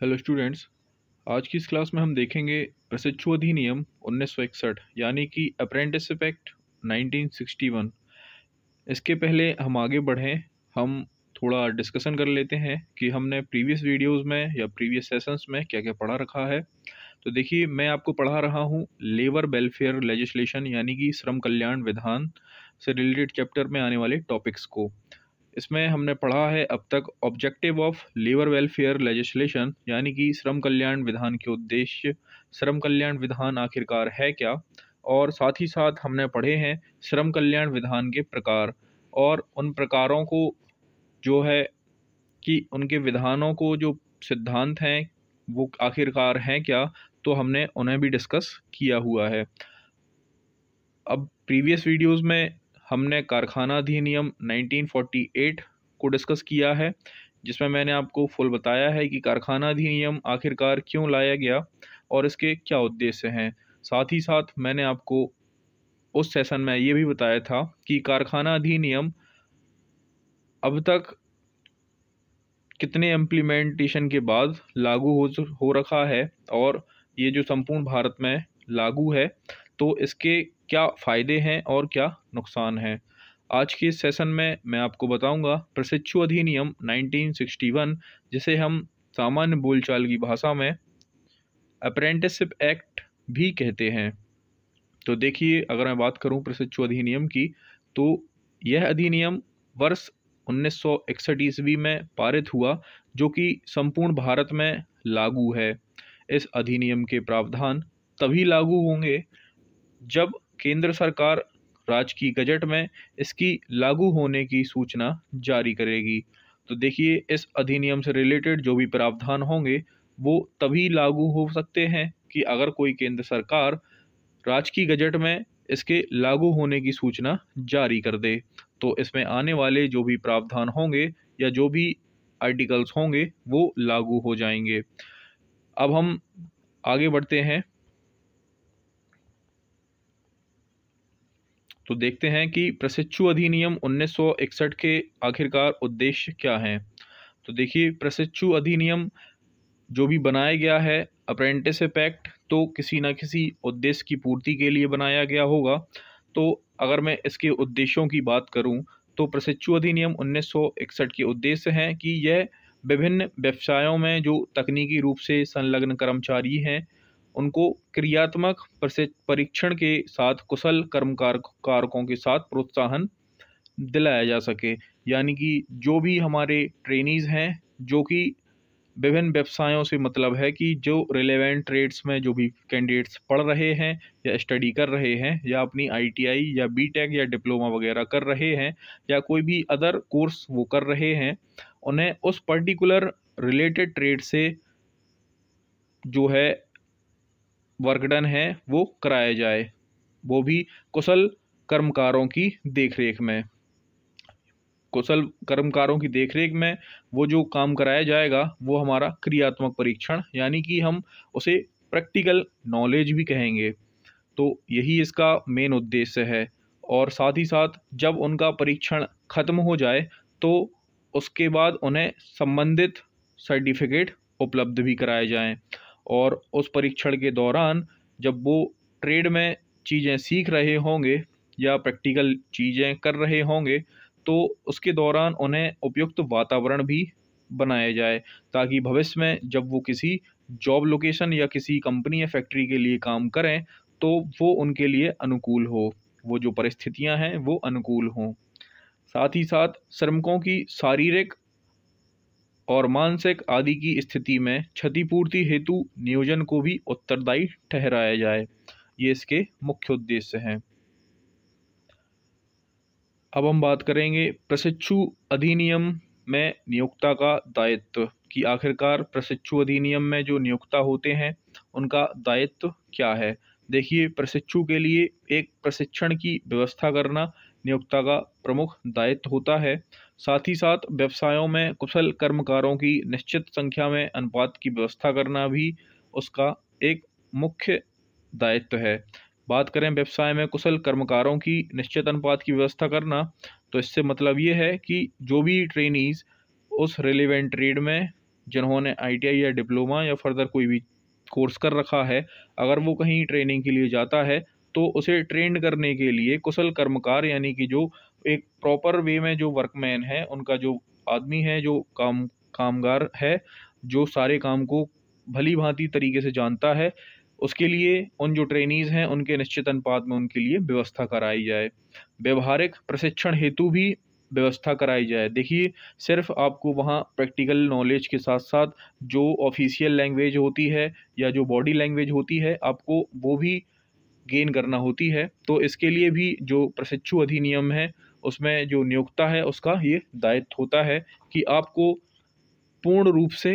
hello students आज की इस क्लास में हम देखेंगे प्रशिक्षु अधिनियम इकसठ यानी कि अप्रेंटिसशिप एक्ट 1961 इसके पहले हम आगे बढ़ें हम थोड़ा डिस्कशन कर लेते हैं कि हमने प्रीवियस वीडियोस में या प्रीवियस सेशंस में क्या क्या पढ़ा रखा है तो देखिए मैं आपको पढ़ा रहा हूँ लेबर वेलफेयर लेजिस्लेशन यानी कि श्रम कल्याण विधान से रिलेटेड चैप्टर में आने वाले टॉपिक्स को इसमें हमने पढ़ा है अब तक objective of labour welfare legislation यानी कि श्रम कल्याण विधान के उद्देश्य श्रम कल्याण विधान आखिरकार है क्या और साथ ही साथ हमने पढ़े हैं श्रम कल्याण विधान के प्रकार और उन प्रकारों को जो है कि उनके विधानों को जो सिद्धांत हैं वो आखिरकार हैं क्या तो हमने उन्हें भी डिस्कस किया हुआ है अब प्रीवियस वीडियोस में हमने कारखाना अधिनियम 1948 को डिस्कस किया है जिसमें मैंने आपको फुल बताया है कि कारखाना अधिनियम आखिरकार क्यों लाया गया और इसके क्या उद्देश्य हैं साथ ही साथ मैंने आपको उस सेशन में ये भी बताया था कि कारखाना अधिनियम अब तक कितने इम्प्लीमेंटेशन के बाद लागू हो हो रखा है और ये जो संपूर्ण भारत में लागू है तो इसके क्या फ़ायदे हैं और क्या नुकसान हैं आज के इस सेशन में मैं आपको बताऊंगा प्रशिक्षु अधिनियम 1961 जिसे हम सामान्य बोलचाल की भाषा में अप्रेंटिसशिप एक्ट भी कहते हैं तो देखिए अगर मैं बात करूं प्रशिक्षु अधिनियम की तो यह अधिनियम वर्ष उन्नीस सौ ईस्वी में पारित हुआ जो कि संपूर्ण भारत में लागू है इस अधिनियम के प्रावधान तभी लागू होंगे जब केंद्र सरकार की गजट में इसकी लागू होने की सूचना जारी करेगी तो देखिए इस अधिनियम से रिलेटेड जो भी प्रावधान होंगे वो तभी लागू हो सकते हैं कि अगर कोई केंद्र सरकार राजकीय गजट में इसके लागू होने की सूचना जारी कर दे तो इसमें आने वाले जो भी प्रावधान होंगे या जो भी आर्टिकल्स होंगे वो लागू हो जाएंगे अब हम आगे बढ़ते हैं तो देखते हैं कि प्रशिक्षु अधिनियम 1961 के आखिरकार उद्देश्य क्या हैं तो देखिए प्रशिक्षु अधिनियम जो भी बनाया गया है अप्रेंटिस एक्ट तो किसी ना किसी उद्देश्य की पूर्ति के लिए बनाया गया होगा तो अगर मैं इसके उद्देश्यों की बात करूं तो प्रशिक्षु अधिनियम 1961 के उद्देश्य हैं कि यह विभिन्न व्यवसायों में जो तकनीकी रूप से संलग्न कर्मचारी हैं उनको क्रियात्मक परीक्षण के साथ कुशल कर्म कारकों के साथ प्रोत्साहन दिलाया जा सके यानी कि जो भी हमारे ट्रेनीज़ हैं जो कि विभिन्न व्यवसायों से मतलब है कि जो रिलेवेंट ट्रेड्स में जो भी कैंडिडेट्स पढ़ रहे हैं या स्टडी कर रहे हैं या अपनी आईटीआई या बीटेक या डिप्लोमा वगैरह कर रहे हैं या कोई भी अदर कोर्स वो कर रहे हैं उन्हें उस पर्टिकुलर रिलेटेड ट्रेड से जो है वर्क डन है वो कराया जाए वो भी कुशल कर्मकारों की देखरेख में कुशल कर्मकारों की देखरेख में वो जो काम कराया जाएगा वो हमारा क्रियात्मक परीक्षण यानी कि हम उसे प्रैक्टिकल नॉलेज भी कहेंगे तो यही इसका मेन उद्देश्य है और साथ ही साथ जब उनका परीक्षण ख़त्म हो जाए तो उसके बाद उन्हें संबंधित सर्टिफिकेट उपलब्ध भी कराए जाएं और उस परीक्षण के दौरान जब वो ट्रेड में चीज़ें सीख रहे होंगे या प्रैक्टिकल चीज़ें कर रहे होंगे तो उसके दौरान उन्हें उपयुक्त वातावरण भी बनाया जाए ताकि भविष्य में जब वो किसी जॉब लोकेशन या किसी कंपनी या फैक्ट्री के लिए काम करें तो वो उनके लिए अनुकूल हो वो जो परिस्थितियां हैं वो अनुकूल हों साथ ही साथ श्रमिकों की शारीरिक और मानसिक आदि की स्थिति में क्षतिपूर्ति हेतु नियोजन को भी उत्तरदायी ठहराया जाए ये इसके मुख्य उद्देश्य हैं अब हम बात करेंगे प्रशिक्षु अधिनियम में नियोक्ता का दायित्व कि आखिरकार प्रशिक्षु अधिनियम में जो नियोक्ता होते हैं उनका दायित्व क्या है देखिए प्रशिक्षु के लिए एक प्रशिक्षण की व्यवस्था करना नियोक्ता का प्रमुख दायित्व होता है साथ ही साथ व्यवसायों में कुशल कर्मकारों की निश्चित संख्या में अनुपात की व्यवस्था करना भी उसका एक मुख्य दायित्व है बात करें व्यवसाय में कुशल कर्मकारों की निश्चित अनुपात की व्यवस्था करना तो इससे मतलब ये है कि जो भी ट्रेनीज उस रिलेवेंट ट्रेड में जिन्होंने आईटीआई या डिप्लोमा या फर्दर कोई भी कोर्स कर रखा है अगर वो कहीं ट्रेनिंग के लिए जाता है तो उसे ट्रेंड करने के लिए कुशल कर्मकार यानी कि जो एक प्रॉपर वे में जो वर्कमैन है उनका जो आदमी है जो काम कामगार है जो सारे काम को भली भांति तरीके से जानता है उसके लिए उन जो ट्रेनीज़ हैं उनके निश्चित अनुपात में उनके लिए व्यवस्था कराई जाए व्यवहारिक प्रशिक्षण हेतु भी व्यवस्था कराई जाए देखिए सिर्फ आपको वहाँ प्रैक्टिकल नॉलेज के साथ साथ जो ऑफिशियल लैंग्वेज होती है या जो बॉडी लैंग्वेज होती है आपको वो भी गेन करना होती है तो इसके लिए भी जो प्रशिक्षु अधिनियम है उसमें जो नियोक्ता है उसका ये दायित्व होता है कि आपको पूर्ण रूप से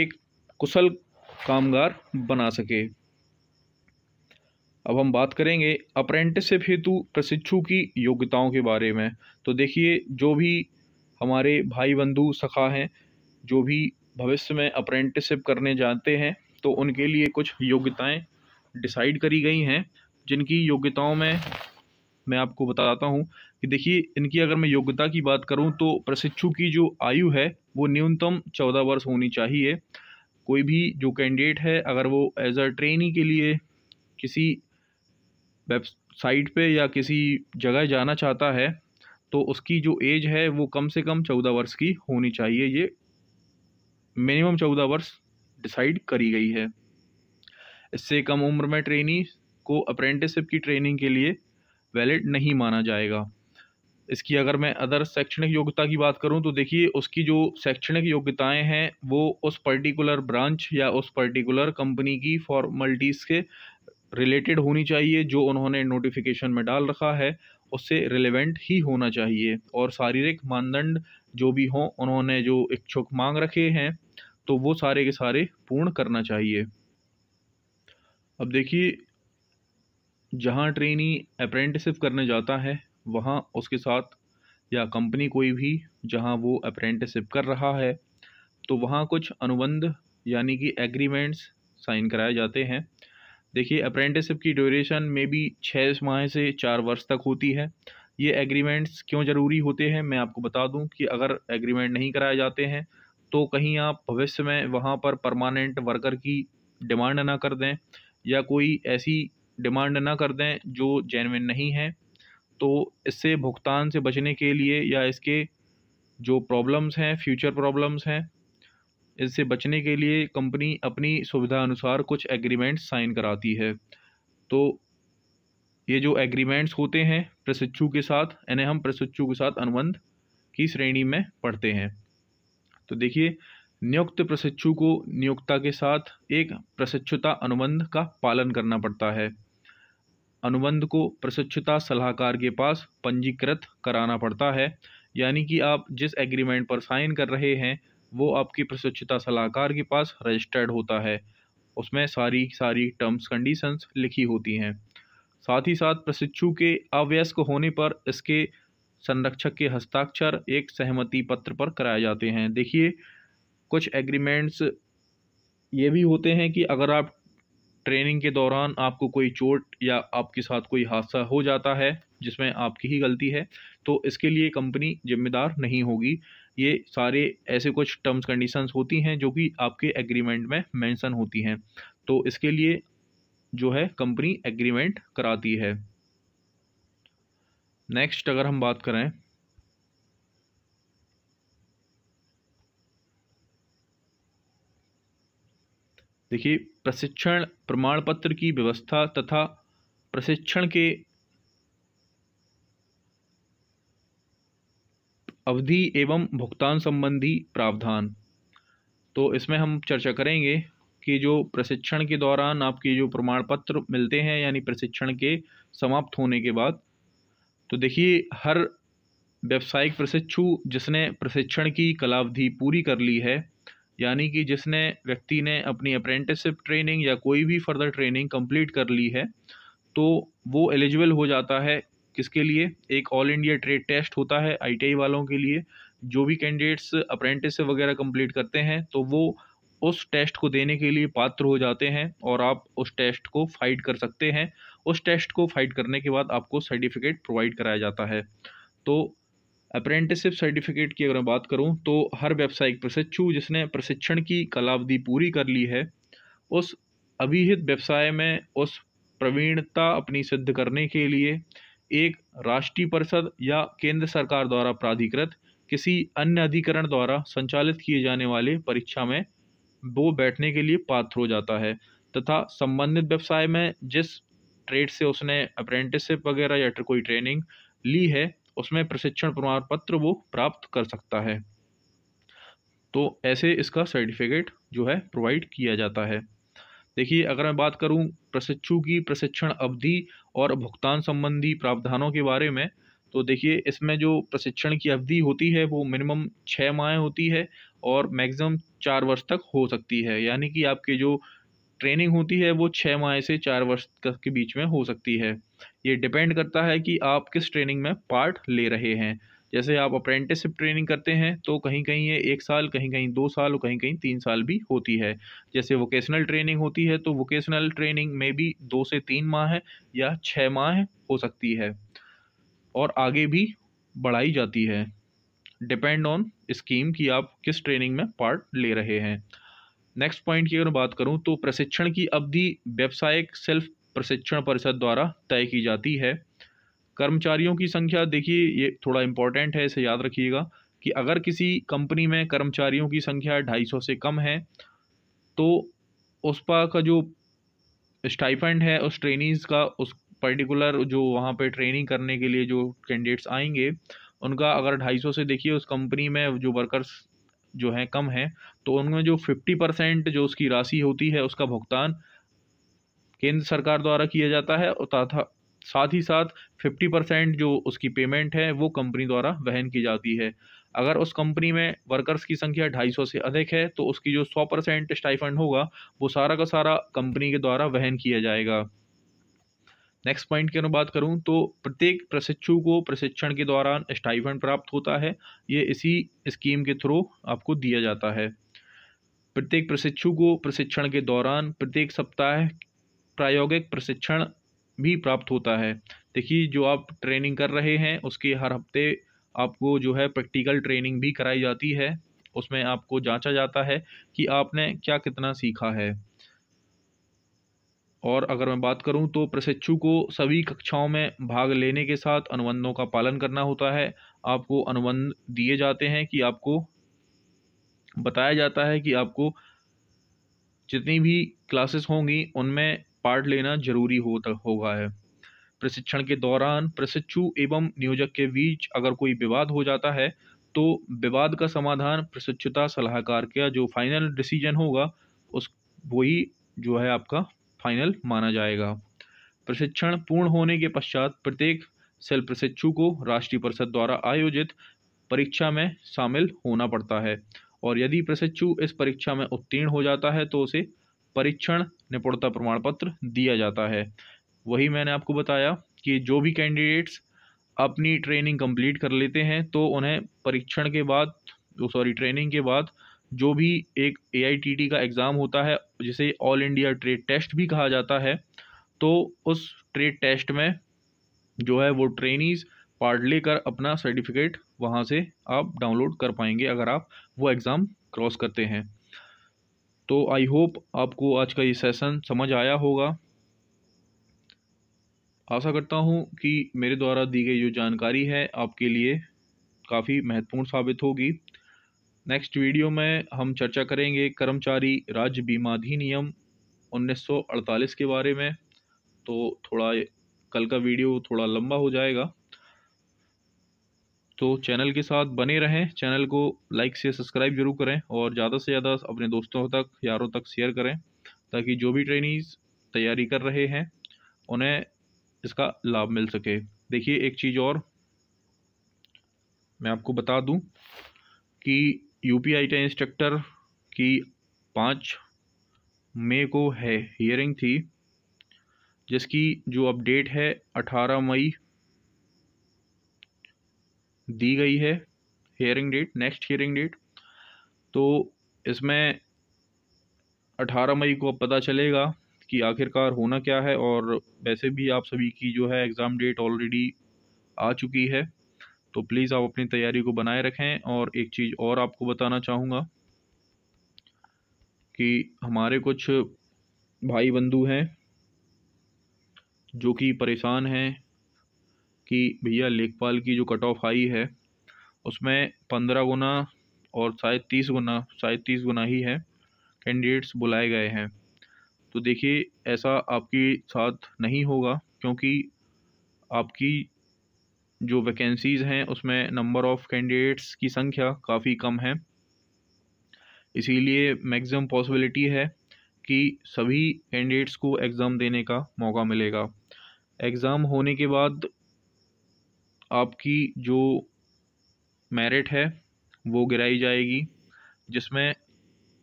एक कुशल कामगार बना सके अब हम बात करेंगे अप्रेंटिसशिप हेतु प्रशिक्षु की योग्यताओं के बारे में तो देखिए जो भी हमारे भाई बंधु सखा हैं जो भी भविष्य में अप्रेंटिसशिप करने जाते हैं तो उनके लिए कुछ योग्यताएं डिसाइड करी गई हैं जिनकी योग्यताओं में मैं आपको बताता हूँ कि देखिए इनकी अगर मैं योग्यता की बात करूँ तो प्रशिक्षु की जो आयु है वो न्यूनतम चौदह वर्ष होनी चाहिए कोई भी जो कैंडिडेट है अगर वो एज अ ट्रेनी के लिए किसी वेबसाइट पे या किसी जगह जाना चाहता है तो उसकी जो एज है वो कम से कम चौदह वर्ष की होनी चाहिए ये मिनिमम चौदह वर्ष डिसाइड करी गई है इससे कम उम्र में ट्रेनी को अप्रेंटिसशिप की ट्रेनिंग के लिए वैलिड नहीं माना जाएगा इसकी अगर मैं अदर शैक्षणिक योग्यता की बात करूं तो देखिए उसकी जो शैक्षणिक योग्यताएं हैं वो उस पर्टिकुलर ब्रांच या उस पर्टिकुलर कंपनी की फॉर्मलिटीज़ के रिलेटेड होनी चाहिए जो उन्होंने नोटिफिकेशन में डाल रखा है उससे रिलेवेंट ही होना चाहिए और शारीरिक मानदंड जो भी हों उन्होंने जो इच्छुक मांग रखे हैं तो वो सारे के सारे पूर्ण करना चाहिए अब देखिए जहाँ ट्रेनी अप्रेंटिसिप करने जाता है वहाँ उसके साथ या कंपनी कोई भी जहाँ वो अप्रेंटिसिप कर रहा है तो वहाँ कुछ अनुबंध यानी कि एग्रीमेंट्स साइन कराए जाते हैं देखिए अप्रेंटिसिप की ड्यूरेशन में भी छः माह से चार वर्ष तक होती है ये एग्रीमेंट्स क्यों ज़रूरी होते हैं मैं आपको बता दूं कि अगर एग्रीमेंट नहीं कराए जाते हैं तो कहीं आप भविष्य में वहाँ पर परमानेंट वर्कर की डिमांड ना कर दें या कोई ऐसी डिमांड ना कर दें जो जेनविन नहीं है तो इससे भुगतान से बचने के लिए या इसके जो प्रॉब्लम्स हैं फ्यूचर प्रॉब्लम्स हैं इससे बचने के लिए कंपनी अपनी सुविधा अनुसार कुछ एग्रीमेंट्स साइन कराती है तो ये जो एग्रीमेंट्स होते हैं प्रशिक्षु के साथ इन्हें हम प्रशिक्षु के साथ अनुबंध की श्रेणी में पढ़ते हैं तो देखिए नियुक्त प्रशिक्षु को नियोक्ता के साथ एक प्रशिक्षुता अनुबंध का पालन करना पड़ता है अनुबंध को प्रशिक्षुता सलाहकार के पास पंजीकृत कराना पड़ता है यानी कि आप जिस एग्रीमेंट पर साइन कर रहे हैं वो आपकी प्रशिक्षुता सलाहकार के पास रजिस्टर्ड होता है उसमें सारी सारी टर्म्स कंडीशंस लिखी होती हैं साथ ही साथ प्रशिक्षु के अवयस्क होने पर इसके संरक्षक के हस्ताक्षर एक सहमति पत्र पर कराए जाते हैं देखिए कुछ एग्रीमेंट्स ये भी होते हैं कि अगर आप ट्रेनिंग के दौरान आपको कोई चोट या आपके साथ कोई हादसा हो जाता है जिसमें आपकी ही गलती है तो इसके लिए कंपनी जिम्मेदार नहीं होगी ये सारे ऐसे कुछ टर्म्स कंडीशंस होती हैं जो कि आपके एग्रीमेंट में मेंशन होती हैं तो इसके लिए जो है कंपनी एग्रीमेंट कराती है नेक्स्ट अगर हम बात करें देखिए प्रशिक्षण प्रमाण पत्र की व्यवस्था तथा प्रशिक्षण के अवधि एवं भुगतान संबंधी प्रावधान तो इसमें हम चर्चा करेंगे कि जो प्रशिक्षण के दौरान आपके जो प्रमाण पत्र मिलते हैं यानी प्रशिक्षण के समाप्त होने के बाद तो देखिए हर व्यावसायिक प्रशिक्षु जिसने प्रशिक्षण की कलावधि पूरी कर ली है यानी कि जिसने व्यक्ति ने अपनी अप्रेंटिसशिप ट्रेनिंग या कोई भी फर्दर ट्रेनिंग कंप्लीट कर ली है तो वो एलिजिबल हो जाता है किसके लिए एक ऑल इंडिया ट्रेड टेस्ट होता है आईटीआई वालों के लिए जो भी कैंडिडेट्स अप्रेंटिसशिप वगैरह कंप्लीट करते हैं तो वो उस टेस्ट को देने के लिए पात्र हो जाते हैं और आप उस टेस्ट को फाइट कर सकते हैं उस टेस्ट को फाइट करने के बाद आपको सर्टिफिकेट प्रोवाइड कराया जाता है तो अप्रेंटिसशिप सर्टिफिकेट की अगर मैं बात करूँ तो हर व्यावसायिक प्रशिक्षु जिसने प्रशिक्षण की कलावधि पूरी कर ली है उस अभिहित व्यवसाय में उस प्रवीणता अपनी सिद्ध करने के लिए एक राष्ट्रीय परिषद या केंद्र सरकार द्वारा प्राधिकृत किसी अन्य अधिकरण द्वारा संचालित किए जाने वाले परीक्षा में वो बैठने के लिए पात्र हो जाता है तथा संबंधित व्यवसाय में जिस ट्रेड से उसने अप्रेंटिसशिप वगैरह या कोई ट्रेनिंग ली है उसमें प्रशिक्षण प्रमाण पत्र वो प्राप्त कर सकता है तो ऐसे इसका सर्टिफिकेट जो है प्रोवाइड किया जाता है देखिए अगर मैं बात करूं प्रशिक्षु की प्रशिक्षण अवधि और भुगतान संबंधी प्रावधानों के बारे में तो देखिए इसमें जो प्रशिक्षण की अवधि होती है वो मिनिमम छः माह होती है और मैक्सिमम चार वर्ष तक हो सकती है यानी कि आपके जो ट्रेनिंग होती है वो छः माह से चार वर्ष तक के बीच में हो सकती है ये डिपेंड करता है कि आप किस ट्रेनिंग में पार्ट ले रहे हैं जैसे आप अप्रेंटिसशिप ट्रेनिंग करते हैं तो कहीं कहीं ये एक साल कहीं कहीं दो साल और कहीं कहीं तीन साल भी होती है जैसे वोकेशनल ट्रेनिंग होती है तो वोकेशनल ट्रेनिंग में भी दो से तीन माह है या छः माह हो सकती है और आगे भी बढ़ाई जाती है डिपेंड ऑन स्कीम कि आप किस ट्रेनिंग में पार्ट ले रहे हैं नेक्स्ट पॉइंट की अगर बात करूँ तो प्रशिक्षण की अवधि व्यावसायिक सेल्फ प्रशिक्षण परिषद द्वारा तय की जाती है कर्मचारियों की संख्या देखिए ये थोड़ा इम्पॉर्टेंट है इसे याद रखिएगा कि अगर किसी कंपनी में कर्मचारियों की संख्या ढाई सौ से कम है तो उस पर का जो स्टाइफेंड है उस ट्रेनिंग का उस पर्टिकुलर जो वहाँ पे ट्रेनिंग करने के लिए जो कैंडिडेट्स आएंगे उनका अगर ढाई सौ से देखिए उस कंपनी में जो वर्कर्स जो हैं कम हैं तो उनमें जो फिफ्टी परसेंट जो उसकी राशि होती है उसका भुगतान केंद्र सरकार द्वारा किया जाता है और तथा साथ ही साथ फिफ्टी परसेंट जो उसकी पेमेंट है वो कंपनी द्वारा वहन की जाती है अगर उस कंपनी में वर्कर्स की संख्या ढाई से अधिक है तो उसकी जो सौ परसेंट होगा वो सारा का सारा कंपनी के द्वारा वहन किया जाएगा नेक्स्ट पॉइंट की अनुबात करूँ तो प्रत्येक प्रशिक्षु को प्रशिक्षण के दौरान स्टाइफंड प्राप्त होता है ये इसी स्कीम के थ्रू आपको दिया जाता है प्रत्येक प्रशिक्षु को प्रशिक्षण के दौरान प्रत्येक सप्ताह प्रायोगिक प्रशिक्षण भी प्राप्त होता है देखिए जो आप ट्रेनिंग कर रहे हैं उसके हर हफ्ते आपको जो है प्रैक्टिकल ट्रेनिंग भी कराई जाती है उसमें आपको जांचा जाता है कि आपने क्या कितना सीखा है और अगर मैं बात करूं तो प्रशिक्षु को सभी कक्षाओं में भाग लेने के साथ अनुबंधों का पालन करना होता है आपको अनुबंध दिए जाते हैं कि आपको बताया जाता है कि आपको जितनी भी क्लासेस होंगी उनमें पार्ट लेना जरूरी होता होगा है प्रशिक्षण के दौरान प्रशिक्षु एवं नियोजक के बीच अगर कोई विवाद हो जाता है तो विवाद का समाधान प्रशिक्षुता सलाहकार का जो फाइनल डिसीजन होगा उस वही जो है आपका फाइनल माना जाएगा प्रशिक्षण पूर्ण होने के पश्चात प्रत्येक सेल प्रशिक्षु को राष्ट्रीय परिषद द्वारा आयोजित परीक्षा में शामिल होना पड़ता है और यदि प्रशिक्षु इस परीक्षा में उत्तीर्ण हो जाता है तो उसे परीक्षण निपुणता प्रमाण पत्र दिया जाता है वही मैंने आपको बताया कि जो भी कैंडिडेट्स अपनी ट्रेनिंग कंप्लीट कर लेते हैं तो उन्हें परीक्षण के बाद सॉरी ट्रेनिंग के बाद जो भी एक ए का एग्ज़ाम होता है जिसे ऑल इंडिया ट्रेड टेस्ट भी कहा जाता है तो उस ट्रेड टेस्ट में जो है वो ट्रेनीज़ पार्ट लेकर अपना सर्टिफिकेट वहाँ से आप डाउनलोड कर पाएंगे अगर आप वो एग्ज़ाम क्रॉस करते हैं तो आई होप आपको आज का ये सेशन समझ आया होगा आशा करता हूँ कि मेरे द्वारा दी गई जो जानकारी है आपके लिए काफ़ी महत्वपूर्ण साबित होगी नेक्स्ट वीडियो में हम चर्चा करेंगे कर्मचारी राज्य बीमा अधिनियम 1948 के बारे में तो थोड़ा कल का वीडियो थोड़ा लंबा हो जाएगा तो चैनल के साथ बने रहें चैनल को लाइक से सब्सक्राइब जरूर करें और ज़्यादा से ज़्यादा अपने दोस्तों तक यारों तक शेयर करें ताकि जो भी ट्रेनिंग तैयारी कर रहे हैं उन्हें इसका लाभ मिल सके देखिए एक चीज़ और मैं आपको बता दूं कि यूपीआई टी इंस्ट्रक्टर की पाँच मई को है हियरिंग थी जिसकी जो अपडेट है अठारह मई दी गई है hearing date next hearing date तो इसमें अठारह मई को अब पता चलेगा कि आखिरकार होना क्या है और वैसे भी आप सभी की जो है एग्ज़ाम डेट ऑलरेडी आ चुकी है तो प्लीज़ आप अपनी तैयारी को बनाए रखें और एक चीज़ और आपको बताना चाहूँगा कि हमारे कुछ भाई बंधु हैं जो कि परेशान हैं कि भैया लेखपाल की जो कट ऑफ आई है उसमें पंद्रह गुना और शायद तीस गुना शायद तीस गुना ही है कैंडिडेट्स बुलाए गए हैं तो देखिए ऐसा आपके साथ नहीं होगा क्योंकि आपकी जो वैकेंसीज़ हैं उसमें नंबर ऑफ़ कैंडिडेट्स की संख्या काफ़ी कम है इसीलिए मैक्सिमम पॉसिबिलिटी है कि सभी कैंडिडेट्स को एग्ज़ाम देने का मौका मिलेगा एग्ज़ाम होने के बाद आपकी जो मेरिट है वो गिराई जाएगी जिसमें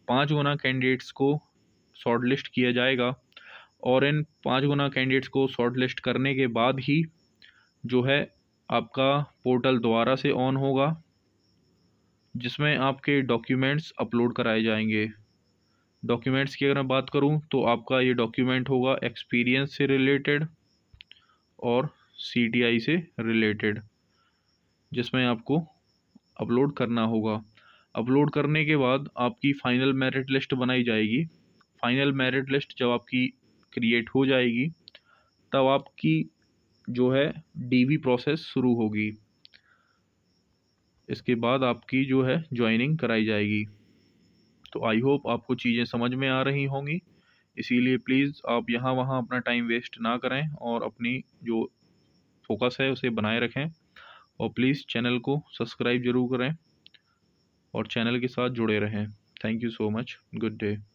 पाँच गुना कैंडिडेट्स को शॉर्ट लिस्ट किया जाएगा और इन पाँच गुना कैंडिडेट्स को शॉर्ट लिस्ट करने के बाद ही जो है आपका पोर्टल दोबारा से ऑन होगा जिसमें आपके डॉक्यूमेंट्स अपलोड कराए जाएंगे डॉक्यूमेंट्स की अगर मैं बात करूं तो आपका ये डॉक्यूमेंट होगा एक्सपीरियंस से रिलेटेड और सी से रिलेटेड जिसमें आपको अपलोड करना होगा अपलोड करने के बाद आपकी फ़ाइनल मेरिट लिस्ट बनाई जाएगी फ़ाइनल मेरिट लिस्ट जब आपकी क्रिएट हो जाएगी तब आपकी जो है डीवी प्रोसेस शुरू होगी इसके बाद आपकी जो है ज्वाइनिंग कराई जाएगी तो आई होप आपको चीज़ें समझ में आ रही होंगी इसीलिए प्लीज़ आप यहाँ वहाँ अपना टाइम वेस्ट ना करें और अपनी जो फोकस है उसे बनाए रखें और प्लीज़ चैनल को सब्सक्राइब ज़रूर करें और चैनल के साथ जुड़े रहें thank you so much good day